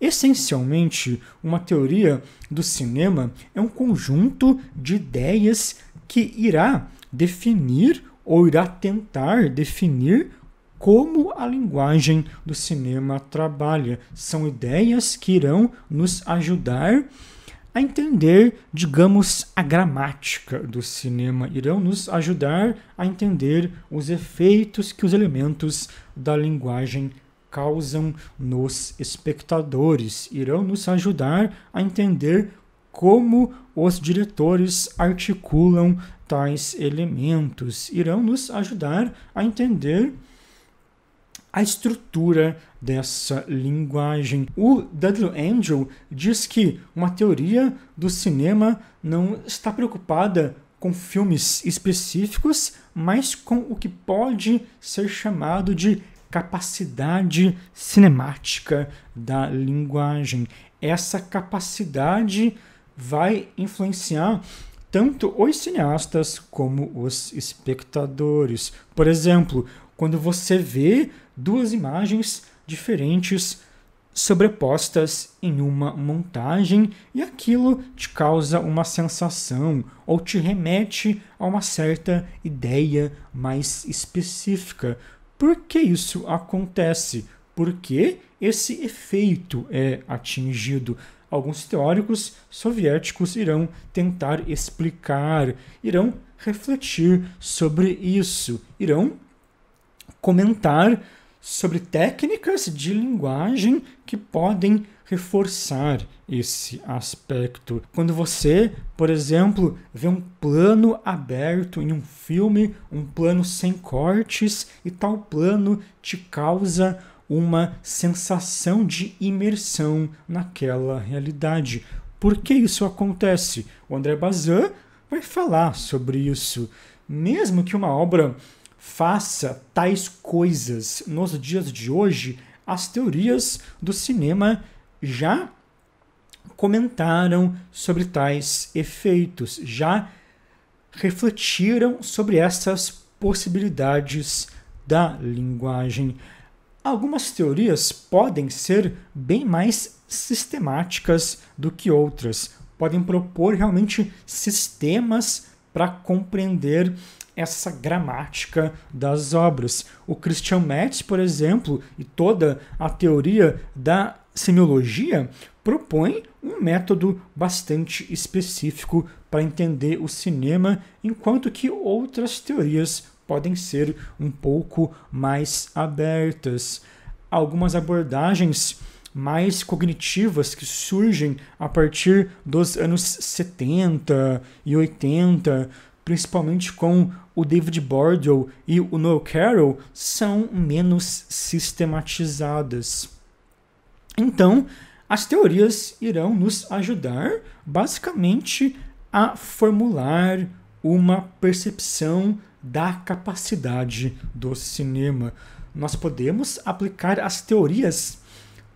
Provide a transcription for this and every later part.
Essencialmente, uma teoria do cinema é um conjunto de ideias que irá definir ou irá tentar definir como a linguagem do cinema trabalha. São ideias que irão nos ajudar a entender, digamos, a gramática do cinema, irão nos ajudar a entender os efeitos que os elementos da linguagem causam nos espectadores irão nos ajudar a entender como os diretores articulam tais elementos, irão nos ajudar a entender a estrutura dessa linguagem. O W. Angel diz que uma teoria do cinema não está preocupada com filmes específicos, mas com o que pode ser chamado de capacidade cinemática da linguagem. Essa capacidade vai influenciar tanto os cineastas como os espectadores. Por exemplo, quando você vê duas imagens diferentes sobrepostas em uma montagem e aquilo te causa uma sensação ou te remete a uma certa ideia mais específica. Por que isso acontece? Por que esse efeito é atingido? Alguns teóricos soviéticos irão tentar explicar, irão refletir sobre isso, irão comentar sobre técnicas de linguagem que podem reforçar esse aspecto. Quando você, por exemplo, vê um plano aberto em um filme, um plano sem cortes, e tal plano te causa uma sensação de imersão naquela realidade. Por que isso acontece? O André Bazin vai falar sobre isso. Mesmo que uma obra faça tais coisas. Nos dias de hoje, as teorias do cinema já comentaram sobre tais efeitos, já refletiram sobre essas possibilidades da linguagem. Algumas teorias podem ser bem mais sistemáticas do que outras, podem propor realmente sistemas para compreender essa gramática das obras. O Christian Metz, por exemplo, e toda a teoria da semiologia propõe um método bastante específico para entender o cinema, enquanto que outras teorias podem ser um pouco mais abertas. Algumas abordagens mais cognitivas que surgem a partir dos anos 70 e 80, principalmente com o David Bordwell e o Noel Carroll são menos sistematizadas. Então, as teorias irão nos ajudar basicamente a formular uma percepção da capacidade do cinema. Nós podemos aplicar as teorias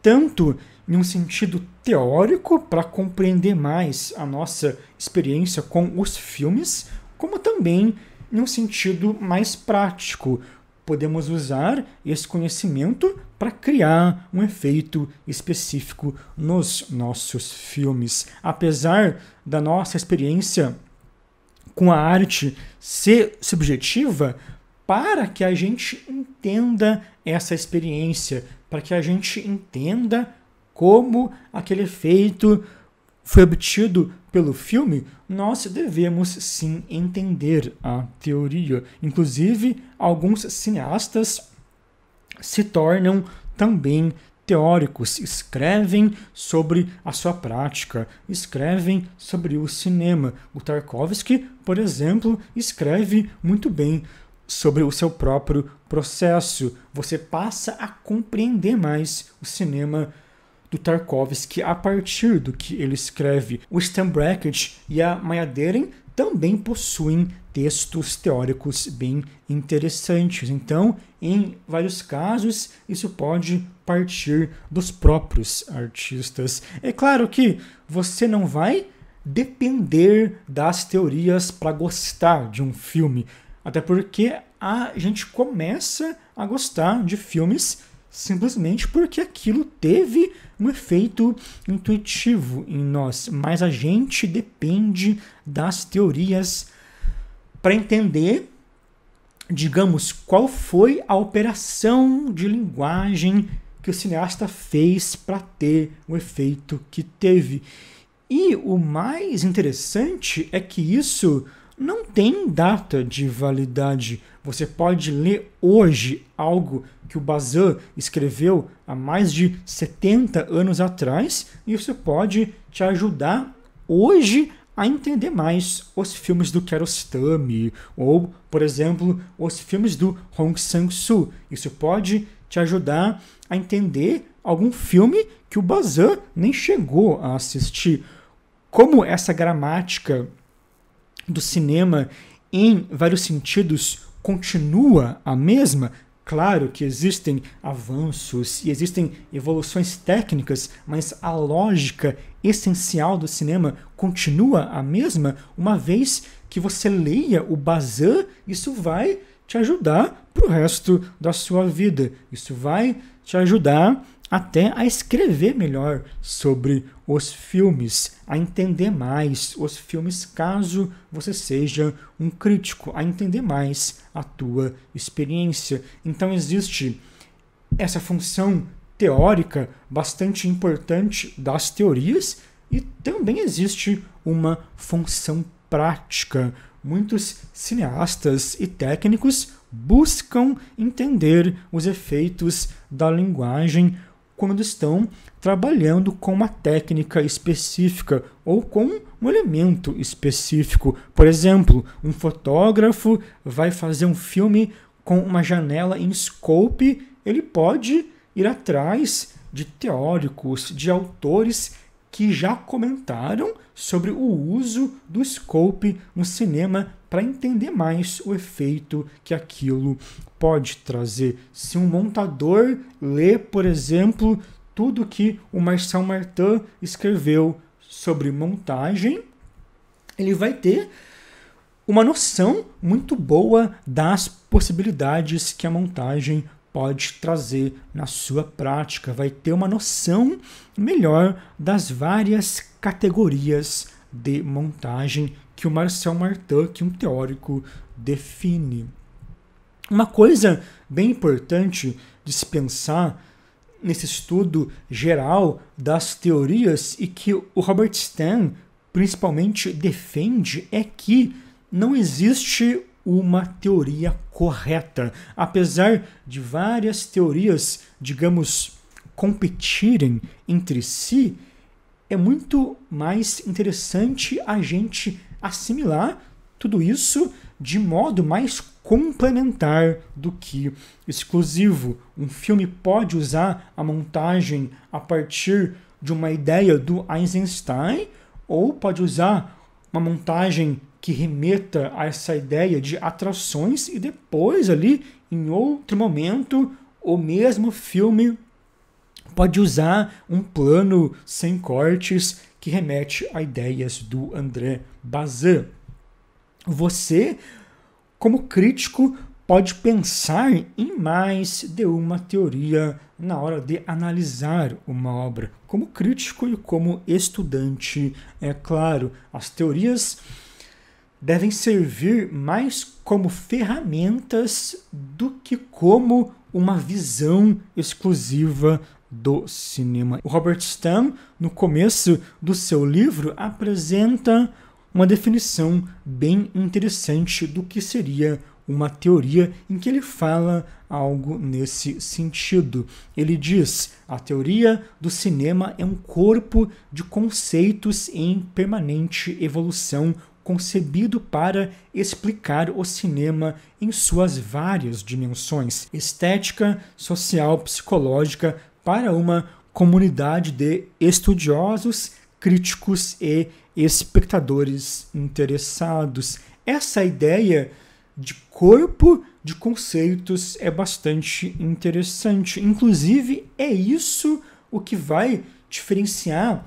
tanto em um sentido teórico para compreender mais a nossa experiência com os filmes, como também em um sentido mais prático. Podemos usar esse conhecimento para criar um efeito específico nos nossos filmes. Apesar da nossa experiência com a arte ser subjetiva, para que a gente entenda essa experiência, para que a gente entenda como aquele efeito foi obtido pelo filme, nós devemos sim entender a teoria. Inclusive, alguns cineastas se tornam também teóricos, escrevem sobre a sua prática, escrevem sobre o cinema. O Tarkovsky, por exemplo, escreve muito bem sobre o seu próprio processo. Você passa a compreender mais o cinema do Tarkovsky a partir do que ele escreve. O Stan Brackett e a Maya Deren também possuem textos teóricos bem interessantes. Então, em vários casos, isso pode partir dos próprios artistas. É claro que você não vai depender das teorias para gostar de um filme, até porque a gente começa a gostar de filmes simplesmente porque aquilo teve um efeito intuitivo em nós, mas a gente depende das teorias para entender, digamos, qual foi a operação de linguagem que o cineasta fez para ter o efeito que teve. E o mais interessante é que isso não tem data de validade você pode ler hoje algo que o Bazin escreveu há mais de 70 anos atrás e isso pode te ajudar hoje a entender mais os filmes do Kiarostami ou, por exemplo, os filmes do Hong Sang-soo. Isso pode te ajudar a entender algum filme que o Bazin nem chegou a assistir. Como essa gramática do cinema em vários sentidos continua a mesma, Claro que existem avanços e existem evoluções técnicas, mas a lógica essencial do cinema continua a mesma, uma vez que você leia o Bazin, isso vai te ajudar para o resto da sua vida. Isso vai te ajudar até a escrever melhor sobre os filmes, a entender mais os filmes, caso você seja um crítico, a entender mais a tua experiência. Então existe essa função teórica bastante importante das teorias e também existe uma função prática. Muitos cineastas e técnicos buscam entender os efeitos da linguagem quando estão trabalhando com uma técnica específica ou com um elemento específico. Por exemplo, um fotógrafo vai fazer um filme com uma janela em scope, ele pode ir atrás de teóricos, de autores que já comentaram sobre o uso do scope no cinema para entender mais o efeito que aquilo pode trazer. Se um montador lê, por exemplo, tudo que o Marcel Martin escreveu sobre montagem, ele vai ter uma noção muito boa das possibilidades que a montagem pode trazer na sua prática, vai ter uma noção melhor das várias categorias de montagem que o Marcel Martin, que um teórico, define. Uma coisa bem importante de se pensar nesse estudo geral das teorias e que o Robert Stan principalmente defende é que não existe uma teoria correta. Apesar de várias teorias, digamos, competirem entre si, é muito mais interessante a gente assimilar tudo isso de modo mais complementar do que exclusivo. Um filme pode usar a montagem a partir de uma ideia do Eisenstein ou pode usar uma montagem que remeta a essa ideia de atrações e depois ali em outro momento o mesmo filme pode usar um plano sem cortes que remete a ideias do André Bazin. Você, como crítico, pode pensar em mais de uma teoria na hora de analisar uma obra, como crítico e como estudante. É claro, as teorias devem servir mais como ferramentas do que como uma visão exclusiva do cinema. O Robert Stamm, no começo do seu livro, apresenta uma definição bem interessante do que seria uma teoria em que ele fala algo nesse sentido. Ele diz: a teoria do cinema é um corpo de conceitos em permanente evolução concebido para explicar o cinema em suas várias dimensões estética, social, psicológica para uma comunidade de estudiosos, críticos e espectadores interessados. Essa ideia de corpo de conceitos é bastante interessante. Inclusive, é isso o que vai diferenciar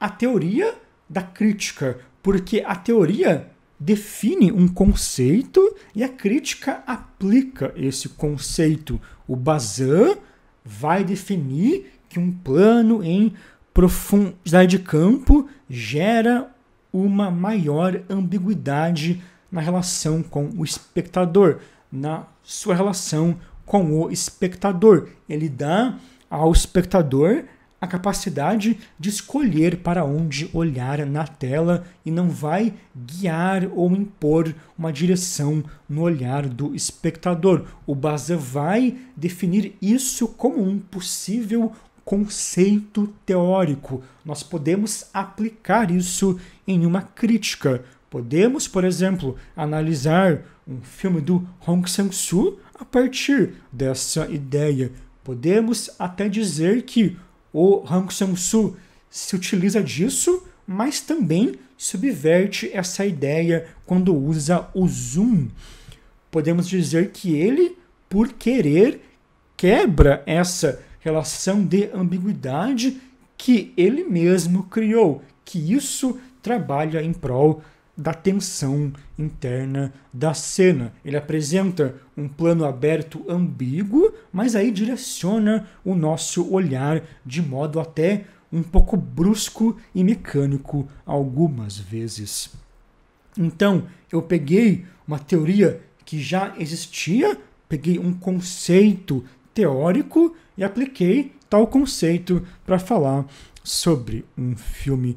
a teoria da crítica, porque a teoria define um conceito e a crítica aplica esse conceito. O Bazin vai definir que um plano em profundidade de campo gera uma maior ambiguidade na relação com o espectador, na sua relação com o espectador. Ele dá ao espectador a capacidade de escolher para onde olhar na tela e não vai guiar ou impor uma direção no olhar do espectador. O Baza vai definir isso como um possível conceito teórico. Nós podemos aplicar isso em uma crítica, Podemos, por exemplo, analisar um filme do Hong Sang-soo a partir dessa ideia. Podemos até dizer que o Hong Sang-soo se utiliza disso, mas também subverte essa ideia quando usa o zoom. Podemos dizer que ele, por querer, quebra essa relação de ambiguidade que ele mesmo criou, que isso trabalha em prol da tensão interna da cena. Ele apresenta um plano aberto ambíguo, mas aí direciona o nosso olhar de modo até um pouco brusco e mecânico algumas vezes. Então, eu peguei uma teoria que já existia, peguei um conceito teórico e apliquei tal conceito para falar sobre um filme